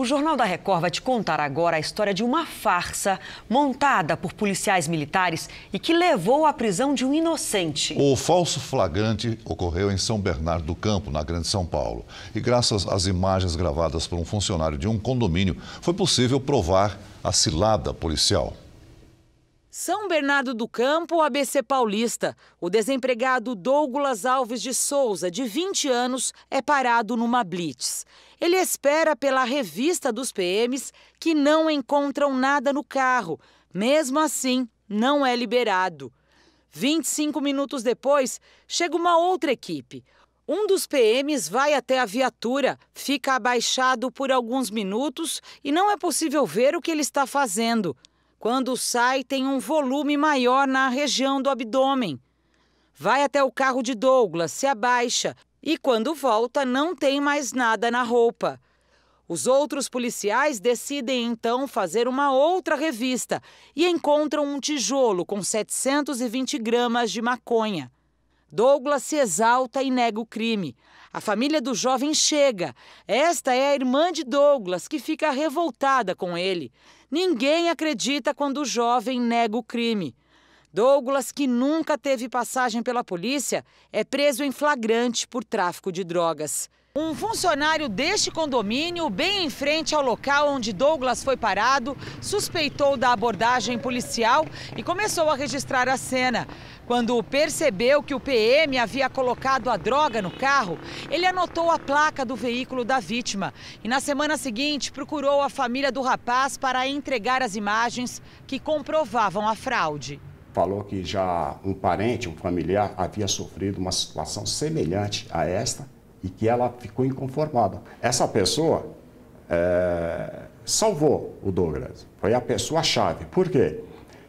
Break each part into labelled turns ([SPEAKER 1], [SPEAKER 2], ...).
[SPEAKER 1] O Jornal da Record vai te contar agora a história de uma farsa montada por policiais militares e que levou à prisão de um inocente. O falso flagrante ocorreu em São Bernardo do Campo, na Grande São Paulo. E graças às imagens gravadas por um funcionário de um condomínio, foi possível provar a cilada policial. São Bernardo do Campo, ABC Paulista. O desempregado Douglas Alves de Souza, de 20 anos, é parado numa blitz. Ele espera pela revista dos PMs que não encontram nada no carro. Mesmo assim, não é liberado. 25 minutos depois, chega uma outra equipe. Um dos PMs vai até a viatura, fica abaixado por alguns minutos e não é possível ver o que ele está fazendo. Quando sai, tem um volume maior na região do abdômen. Vai até o carro de Douglas, se abaixa, e quando volta, não tem mais nada na roupa. Os outros policiais decidem então fazer uma outra revista e encontram um tijolo com 720 gramas de maconha. Douglas se exalta e nega o crime. A família do jovem chega. Esta é a irmã de Douglas, que fica revoltada com ele. Ninguém acredita quando o jovem nega o crime. Douglas, que nunca teve passagem pela polícia, é preso em flagrante por tráfico de drogas. Um funcionário deste condomínio, bem em frente ao local onde Douglas foi parado, suspeitou da abordagem policial e começou a registrar a cena. Quando percebeu que o PM havia colocado a droga no carro, ele anotou a placa do veículo da vítima e, na semana seguinte, procurou a família do rapaz para entregar as imagens que comprovavam a fraude
[SPEAKER 2] falou que já um parente, um familiar, havia sofrido uma situação semelhante a esta e que ela ficou inconformada. Essa pessoa é, salvou o Douglas, foi a pessoa-chave. Por quê?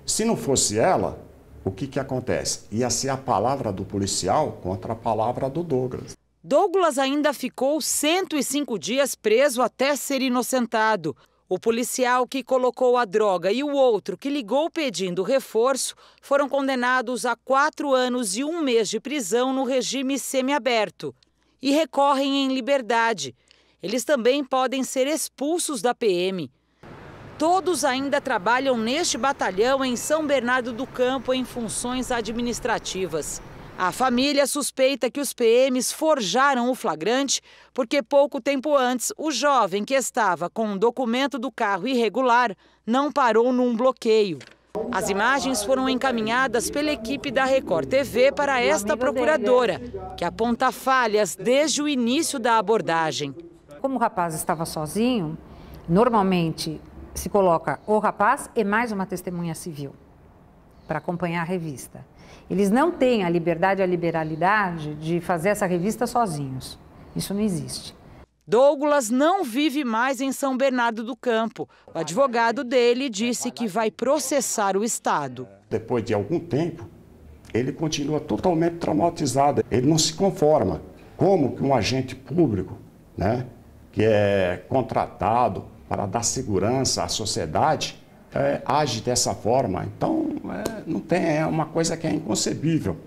[SPEAKER 2] Se não fosse ela, o que, que acontece? Ia ser a palavra do policial contra a palavra do Douglas.
[SPEAKER 1] Douglas ainda ficou 105 dias preso até ser inocentado. O policial que colocou a droga e o outro que ligou pedindo reforço foram condenados a quatro anos e um mês de prisão no regime semiaberto e recorrem em liberdade. Eles também podem ser expulsos da PM. Todos ainda trabalham neste batalhão em São Bernardo do Campo em funções administrativas. A família suspeita que os PMs forjaram o flagrante porque pouco tempo antes o jovem que estava com um documento do carro irregular não parou num bloqueio. As imagens foram encaminhadas pela equipe da Record TV para esta procuradora, que aponta falhas desde o início da abordagem. Como o rapaz estava sozinho, normalmente se coloca o rapaz e mais uma testemunha civil para acompanhar a revista. Eles não têm a liberdade e a liberalidade de fazer essa revista sozinhos. Isso não existe. Douglas não vive mais em São Bernardo do Campo. O advogado dele disse que vai processar o Estado.
[SPEAKER 2] Depois de algum tempo, ele continua totalmente traumatizado. Ele não se conforma. Como que um agente público, né, que é contratado para dar segurança à sociedade, é, age dessa forma. Então, é, não tem, é uma coisa que é inconcebível.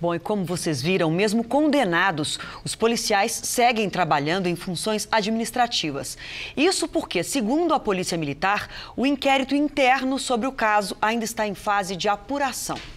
[SPEAKER 2] Bom, e como
[SPEAKER 1] vocês viram, mesmo condenados, os policiais seguem trabalhando em funções administrativas. Isso porque, segundo a Polícia Militar, o inquérito interno sobre o caso ainda está em fase de apuração.